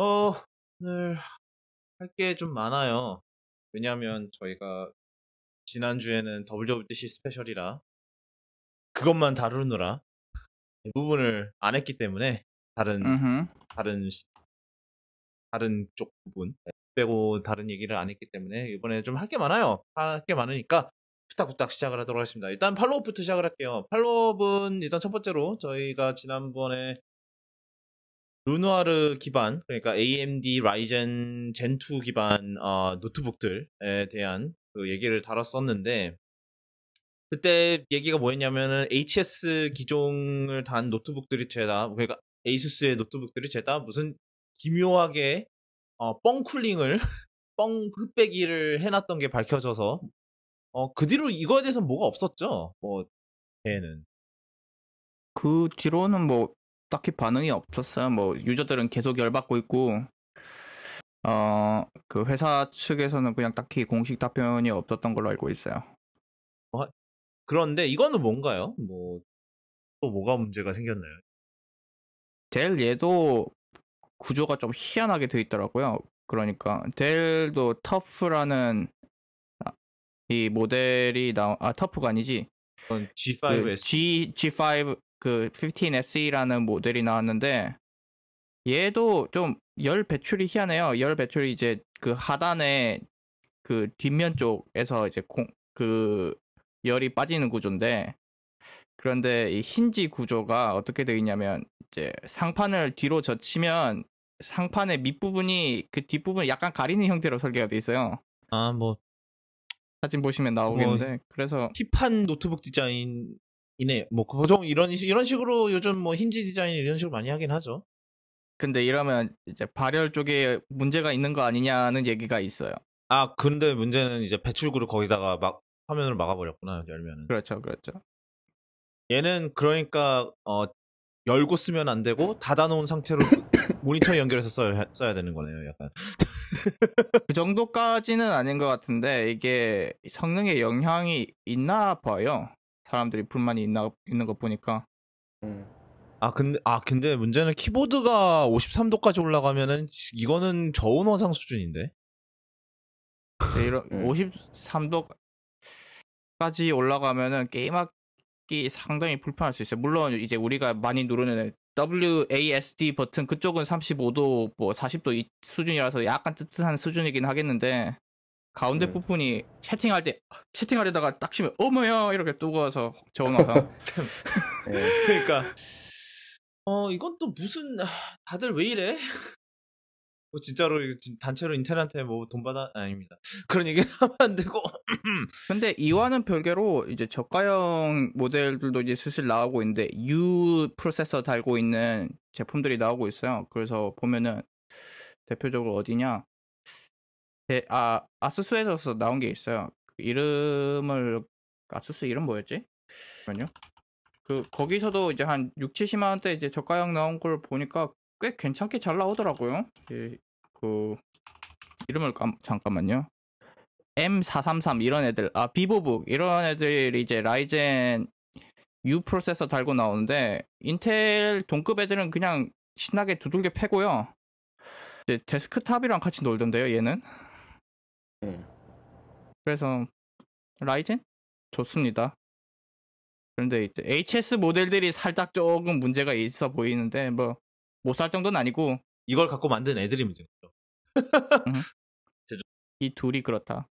어, 오늘 할 게 좀 많아요. 왜냐하면 저희가 지난주에는 WWDC 스페셜이라 그것만 다루느라 대부분을 안 했기 때문에 다른 다른 다른 쪽 부분 네, 빼고 다른 얘기를 안 했기 때문에 이번에 좀 할 게 많아요. 할 게 많으니까 후딱후딱 시작을 하도록 하겠습니다. 일단 팔로업부터 시작을 할게요. 팔로업은 일단 첫 번째로 저희가 지난번에 루누아르 기반 그러니까 AMD 라이젠 젠2 기반 어, 노트북들에 대한 그 얘기를 다뤘었는데 그때 얘기가 뭐였냐면은 HS 기종을 단 노트북들이 죄다 그러니까 에이수스의 노트북들이 죄다 무슨 기묘하게 어, 뻥쿨링을 뻥 흑배기를 해놨던 게 밝혀져서 어, 그 뒤로 이거에 대해서 는 뭐가 없었죠. 뭐 걔는 그 뒤로는 뭐 딱히 반응이 없었어요. 뭐 유저들은 계속 열받고 있고 어 그 회사 측에서는 그냥 딱히 공식 답변이 없었던 걸로 알고 있어요. 어, 그런데 이거는 뭔가요? 뭐 또 뭐가 문제가 생겼나요? 델 얘도 구조가 좀 희한하게 돼 있더라고요. 그러니까 델도 터프라는 아, 이 모델이 나아 터프가 아니지 G5S 그 G G5 그 15SE라는 모델이 나왔는데 얘도 좀 열 배출이 희한해요. 열 배출이 이제 그 하단에 그 뒷면 쪽에서 이제 공, 그 열이 빠지는 구조인데 그런데 이 힌지 구조가 어떻게 되어 있냐면 이제 상판을 뒤로 젖히면 상판의 밑부분이 그 뒷부분을 약간 가리는 형태로 설계가 돼 있어요. 아, 뭐 사진 보시면 나오겠는데 뭐, 그래서 힙한 노트북 디자인 이네 뭐 보통 이런 이런 식으로 요즘 뭐 힌지 디자인 이런 식으로 많이 하긴 하죠. 근데 이러면 이제 발열 쪽에 문제가 있는 거 아니냐는 얘기가 있어요. 아 근데 문제는 이제 배출구를 거기다가 막 화면을 막아버렸구나 열면은. 그렇죠, 그렇죠. 얘는 그러니까 어 열고 쓰면 안 되고 닫아놓은 상태로 모니터 연결해서 써야, 써야 되는 거네요, 약간. 그 정도까지는 아닌 것 같은데 이게 성능에 영향이 있나 봐요. 사람들이 불만이 있나 있는 거 보니까. 음. 아 근데 아 근데 문제는 키보드가 53도까지 올라가면은 이거는 저온 화상 수준인데. 네, 이런 음. 53도까지 올라가면은 게임하기 상당히 불편할 수 있어요. 물론 이제 우리가 많이 누르는 WASD 버튼 그쪽은 35도 뭐 40도 이 수준이라서 약간 뜨뜻한 수준이긴 하겠는데 가운데 네. 부분이 채팅할 때 채팅하려다가 딱 치면 어머야 이렇게 뜨고 와서 적어놔서 네. 그러니까 어 이건 또 무슨 아, 다들 왜 이래 뭐 진짜로 단체로 인텔한테뭐 돈 받아 아, 아닙니다 그런 얘기 하면 안 되고 근데 이와는 별개로 이제 저가형 모델들도 이제 슬슬 나오고 있는데 U 프로세서 달고 있는 제품들이 나오고 있어요 그래서 보면은 대표적으로 어디냐 아아스스에서 나온 게 있어요. 그 이름을 아수스 이름 뭐였지? 잠깐요. 그 거기서도 이제 한 6, 70만 원대 이제 저가형 나온 걸 보니까 꽤 괜찮게 잘 나오더라고요. 그 이름을 깜, 잠깐만요. M433 이런 애들, 아 비보북 이런 애들이 이제 라이젠 U 프로세서 달고 나오는데 인텔 동급 애들은 그냥 신나게 두들겨 패고요. 이제 데스크탑이랑 같이 놀던데요, 얘는. 예. 그래서 라이젠 좋습니다. 그런데 이제 HS 모델들이 살짝 조금 문제가 있어 보이는데 뭐 못 살 정도는 아니고 이걸 갖고 만든 애들이 문제죠. 음. 이 둘이 그렇다.